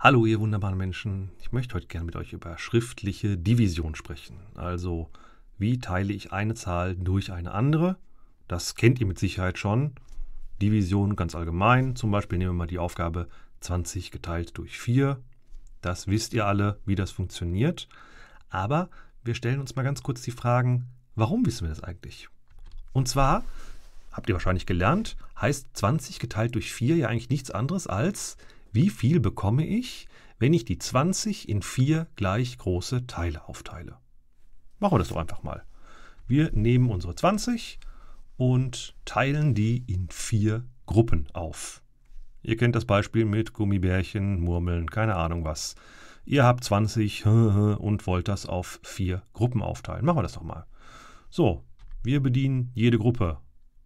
Hallo, ihr wunderbaren Menschen. Ich möchte heute gerne mit euch über schriftliche Division sprechen. Also, wie teile ich eine Zahl durch eine andere? Das kennt ihr mit Sicherheit schon. Division ganz allgemein. Zum Beispiel nehmen wir mal die Aufgabe 20 geteilt durch 4. Das wisst ihr alle, wie das funktioniert. Aber wir stellen uns mal ganz kurz die Fragen, warum wissen wir das eigentlich? Und zwar, habt ihr wahrscheinlich gelernt, heißt 20 geteilt durch 4 ja eigentlich nichts anderes als wie viel bekomme ich, wenn ich die 20 in vier gleich große Teile aufteile. Machen wir das doch einfach mal. Wir nehmen unsere 20 und teilen die in vier Gruppen auf. Ihr kennt das Beispiel mit Gummibärchen, Murmeln, keine Ahnung was. Ihr habt 20 und wollt das auf vier Gruppen aufteilen. Machen wir das doch mal. So, wir bedienen jede Gruppe.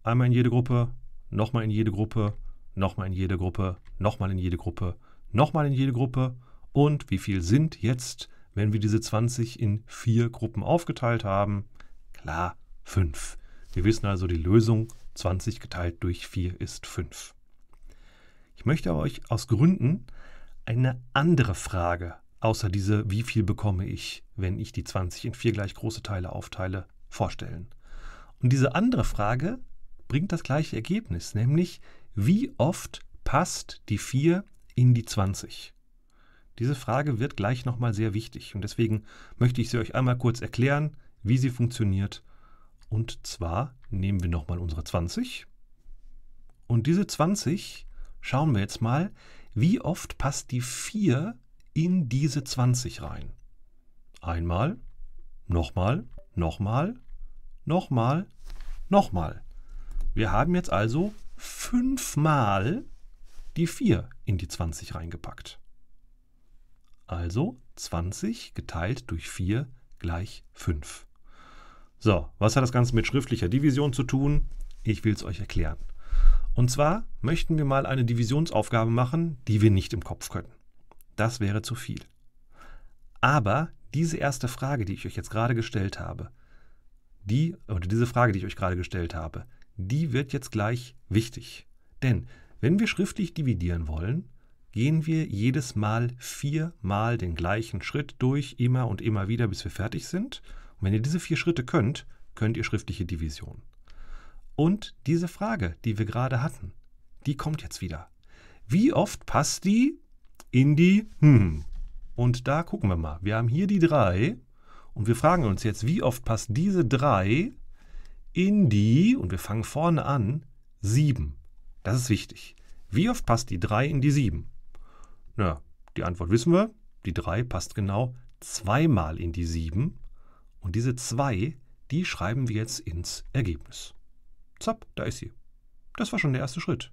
Einmal in jede Gruppe, nochmal in jede Gruppe nochmal in jede Gruppe, nochmal in jede Gruppe, nochmal in jede Gruppe. Und wie viel sind jetzt, wenn wir diese 20 in vier Gruppen aufgeteilt haben? Klar, 5. Wir wissen also, die Lösung 20 geteilt durch 4 ist 5. Ich möchte euch aus Gründen eine andere Frage, außer diese, wie viel bekomme ich, wenn ich die 20 in vier gleich große Teile aufteile, vorstellen. Und diese andere Frage bringt das gleiche Ergebnis, nämlich wie oft passt die 4 in die 20? Diese Frage wird gleich nochmal sehr wichtig und deswegen möchte ich sie euch einmal kurz erklären, wie sie funktioniert. Und zwar nehmen wir nochmal unsere 20 und diese 20 schauen wir jetzt mal, wie oft passt die 4 in diese 20 rein. Einmal, nochmal, nochmal, nochmal, nochmal. Wir haben jetzt also fünfmal die 4 in die 20 reingepackt. Also 20 geteilt durch 4 gleich 5. So, was hat das Ganze mit schriftlicher Division zu tun? Ich will es euch erklären. Und zwar möchten wir mal eine Divisionsaufgabe machen, die wir nicht im Kopf können. Das wäre zu viel. Aber diese erste Frage, die ich euch jetzt gerade gestellt habe, die oder diese Frage, die ich euch gerade gestellt habe, die wird jetzt gleich wichtig. Denn wenn wir schriftlich dividieren wollen, gehen wir jedes Mal viermal den gleichen Schritt durch, immer und immer wieder, bis wir fertig sind. Und wenn ihr diese vier Schritte könnt, könnt ihr schriftliche Division. Und diese Frage, die wir gerade hatten, die kommt jetzt wieder. Wie oft passt die in die hm? Und da gucken wir mal. Wir haben hier die 3 und wir fragen uns jetzt, wie oft passt diese drei in die, und wir fangen vorne an, 7. Das ist wichtig. Wie oft passt die 3 in die 7? Na, die Antwort wissen wir. Die 3 passt genau zweimal in die 7. Und diese 2, die schreiben wir jetzt ins Ergebnis. Zapp, da ist sie. Das war schon der erste Schritt.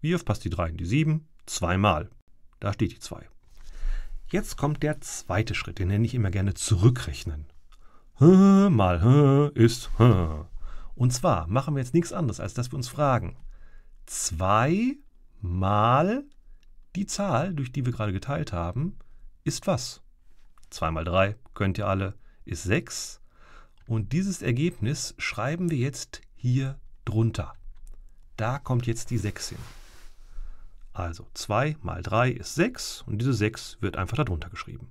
Wie oft passt die 3 in die 7? Zweimal. Da steht die 2. Jetzt kommt der zweite Schritt, den nenne ich immer gerne zurückrechnen. Mal ist und zwar machen wir jetzt nichts anderes, als dass wir uns fragen, 2 mal die Zahl, durch die wir gerade geteilt haben, ist was? 2 mal 3, könnt ihr alle, ist 6. Und dieses Ergebnis schreiben wir jetzt hier drunter. Da kommt jetzt die 6 hin. Also 2 mal 3 ist 6 und diese 6 wird einfach darunter geschrieben.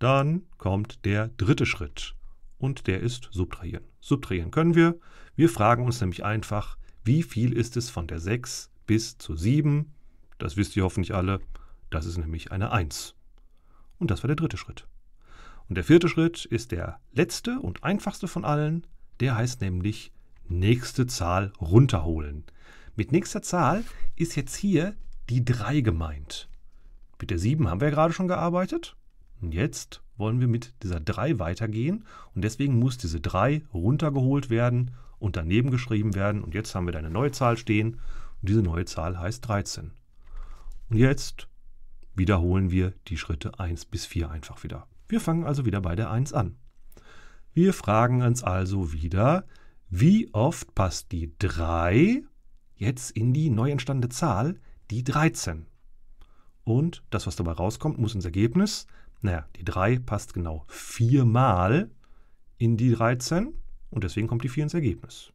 Dann kommt der dritte Schritt und der ist subtrahieren. Subtrahieren können wir. Wir fragen uns nämlich einfach, wie viel ist es von der 6 bis zur 7? Das wisst ihr hoffentlich alle. Das ist nämlich eine 1. Und das war der dritte Schritt. Und der vierte Schritt ist der letzte und einfachste von allen. Der heißt nämlich nächste Zahl runterholen. Mit nächster Zahl ist jetzt hier die 3 gemeint. Mit der 7 haben wir ja gerade schon gearbeitet. Und jetzt wollen wir mit dieser 3 weitergehen und deswegen muss diese 3 runtergeholt werden und daneben geschrieben werden und jetzt haben wir da eine neue Zahl stehen und diese neue Zahl heißt 13. Und jetzt wiederholen wir die Schritte 1 bis 4 einfach wieder. Wir fangen also wieder bei der 1 an. Wir fragen uns also wieder, wie oft passt die 3 jetzt in die neu entstandene Zahl, die 13? Und das, was dabei rauskommt, muss ins Ergebnis naja, die 3 passt genau viermal in die 13 und deswegen kommt die 4 ins Ergebnis.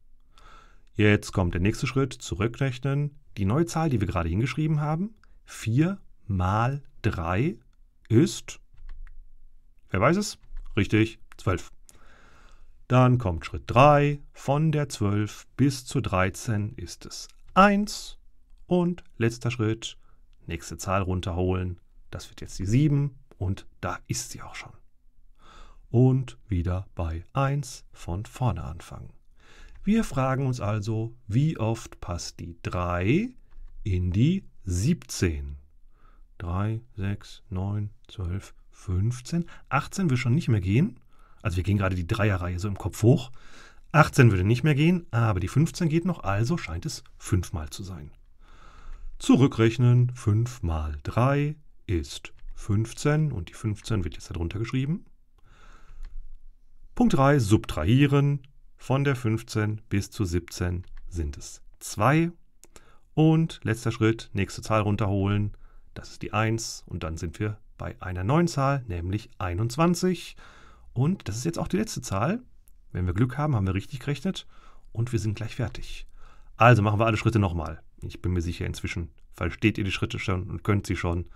Jetzt kommt der nächste Schritt, zurückrechnen. Die neue Zahl, die wir gerade hingeschrieben haben, 4 mal 3 ist, wer weiß es? Richtig, 12. Dann kommt Schritt 3, von der 12 bis zur 13 ist es 1. Und letzter Schritt, nächste Zahl runterholen, das wird jetzt die 7 und da ist sie auch schon. Und wieder bei 1 von vorne anfangen. Wir fragen uns also, wie oft passt die 3 in die 17? 3, 6, 9, 12, 15, 18 will schon nicht mehr gehen. Also wir gehen gerade die Dreierreihe so im Kopf hoch. 18 würde nicht mehr gehen, aber die 15 geht noch, also scheint es 5 mal zu sein. Zurückrechnen, 5 mal 3 ist 15 und die 15 wird jetzt darunter geschrieben. Punkt 3, subtrahieren. Von der 15 bis zu 17 sind es 2. Und letzter Schritt, nächste Zahl runterholen. Das ist die 1 und dann sind wir bei einer neuen Zahl, nämlich 21. Und das ist jetzt auch die letzte Zahl. Wenn wir Glück haben, haben wir richtig gerechnet und wir sind gleich fertig. Also machen wir alle Schritte nochmal. Ich bin mir sicher, inzwischen versteht ihr die Schritte schon und könnt sie schon.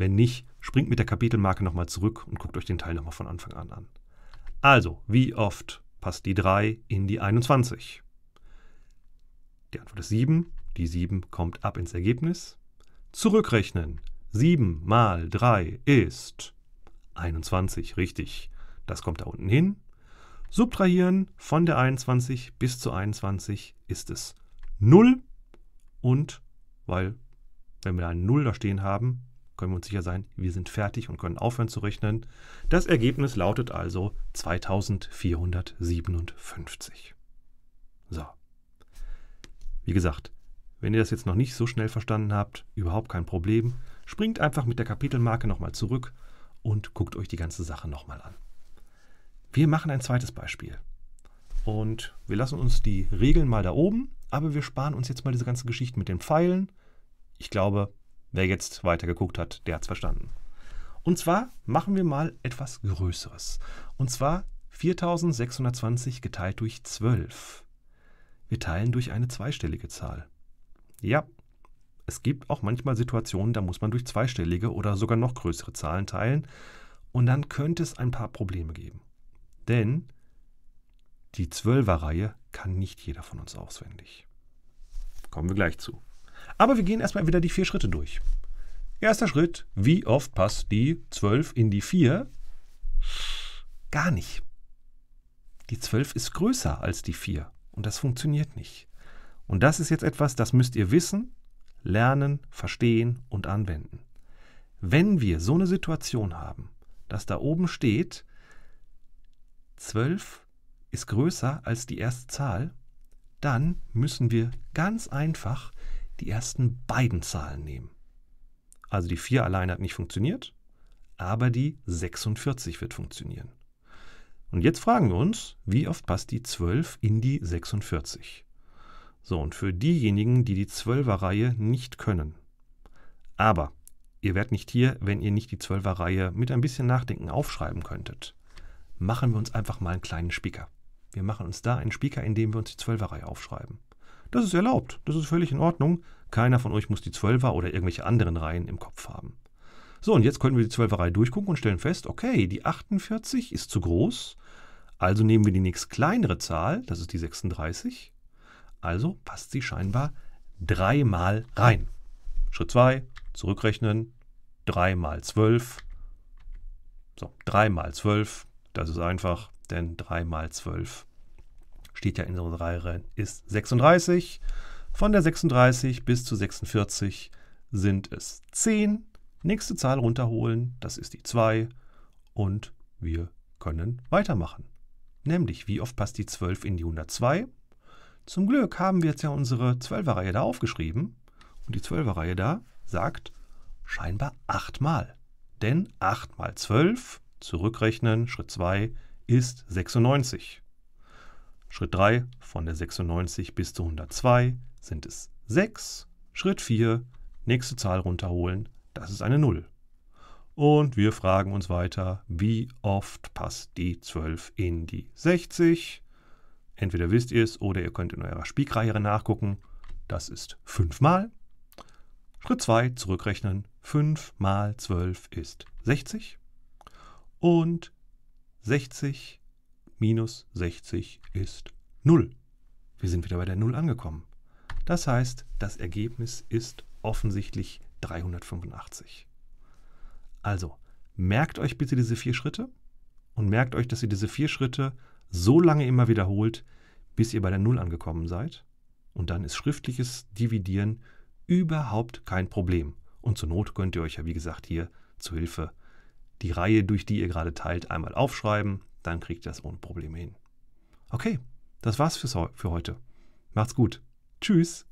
Wenn nicht, springt mit der Kapitelmarke nochmal zurück und guckt euch den Teil nochmal von Anfang an an. Also, wie oft passt die 3 in die 21? Die Antwort ist 7. Die 7 kommt ab ins Ergebnis. Zurückrechnen. 7 mal 3 ist 21, richtig. Das kommt da unten hin. Subtrahieren von der 21 bis zu 21 ist es 0 und weil, wenn wir da ein 0 da stehen haben, können wir uns sicher sein, wir sind fertig und können aufhören zu rechnen. Das Ergebnis lautet also 2457. So. Wie gesagt, wenn ihr das jetzt noch nicht so schnell verstanden habt, überhaupt kein Problem. Springt einfach mit der Kapitelmarke nochmal zurück und guckt euch die ganze Sache nochmal an. Wir machen ein zweites Beispiel. Und wir lassen uns die Regeln mal da oben, aber wir sparen uns jetzt mal diese ganze Geschichte mit den Pfeilen. Ich glaube, Wer jetzt weitergeguckt hat, der hat es verstanden. Und zwar machen wir mal etwas Größeres. Und zwar 4620 geteilt durch 12. Wir teilen durch eine zweistellige Zahl. Ja, es gibt auch manchmal Situationen, da muss man durch zweistellige oder sogar noch größere Zahlen teilen. Und dann könnte es ein paar Probleme geben. Denn die Zwölferreihe kann nicht jeder von uns auswendig. Kommen wir gleich zu. Aber wir gehen erstmal wieder die vier Schritte durch. Erster Schritt, wie oft passt die 12 in die 4? Gar nicht. Die 12 ist größer als die 4 und das funktioniert nicht. Und das ist jetzt etwas, das müsst ihr wissen, lernen, verstehen und anwenden. Wenn wir so eine Situation haben, dass da oben steht, 12 ist größer als die erste Zahl, dann müssen wir ganz einfach die ersten beiden Zahlen nehmen. Also die 4 allein hat nicht funktioniert, aber die 46 wird funktionieren. Und jetzt fragen wir uns, wie oft passt die 12 in die 46? So, und für diejenigen, die die 12er-Reihe nicht können. Aber ihr werdet nicht hier, wenn ihr nicht die 12er-Reihe mit ein bisschen Nachdenken aufschreiben könntet. Machen wir uns einfach mal einen kleinen Spicker. Wir machen uns da einen Spicker, indem wir uns die 12er-Reihe aufschreiben. Das ist erlaubt, das ist völlig in Ordnung, keiner von euch muss die 12er oder irgendwelche anderen Reihen im Kopf haben. So, und jetzt könnten wir die 12er Reihe durchgucken und stellen fest, okay, die 48 ist zu groß, also nehmen wir die nächst kleinere Zahl, das ist die 36, also passt sie scheinbar dreimal rein. Schritt 2, zurückrechnen, 3 mal 12. So, 3 mal 12, das ist einfach, denn 3 mal 12 steht ja in unserer Reihe, ist 36. Von der 36 bis zu 46 sind es 10. Nächste Zahl runterholen, das ist die 2. Und wir können weitermachen. Nämlich, wie oft passt die 12 in die 102? Zum Glück haben wir jetzt ja unsere 12er-Reihe da aufgeschrieben. Und die 12er-Reihe da sagt scheinbar 8 mal. Denn 8 mal 12, zurückrechnen, Schritt 2, ist 96. Schritt 3, von der 96 bis zu 102 sind es 6. Schritt 4, nächste Zahl runterholen, das ist eine 0. Und wir fragen uns weiter, wie oft passt die 12 in die 60? Entweder wisst ihr es oder ihr könnt in eurer Spielkarriere nachgucken. Das ist 5 mal. Schritt 2, zurückrechnen. 5 mal 12 ist 60. Und 60 minus 60 ist 0. Wir sind wieder bei der 0 angekommen. Das heißt, das Ergebnis ist offensichtlich 385. Also, merkt euch bitte diese vier Schritte und merkt euch, dass ihr diese vier Schritte so lange immer wiederholt, bis ihr bei der Null angekommen seid. Und dann ist schriftliches Dividieren überhaupt kein Problem. Und zur Not könnt ihr euch ja, wie gesagt, hier zu Hilfe die Reihe, durch die ihr gerade teilt, einmal aufschreiben. Dann kriegt ihr das ohne Probleme hin. Okay, das war's für heute. Macht's gut. Tschüss.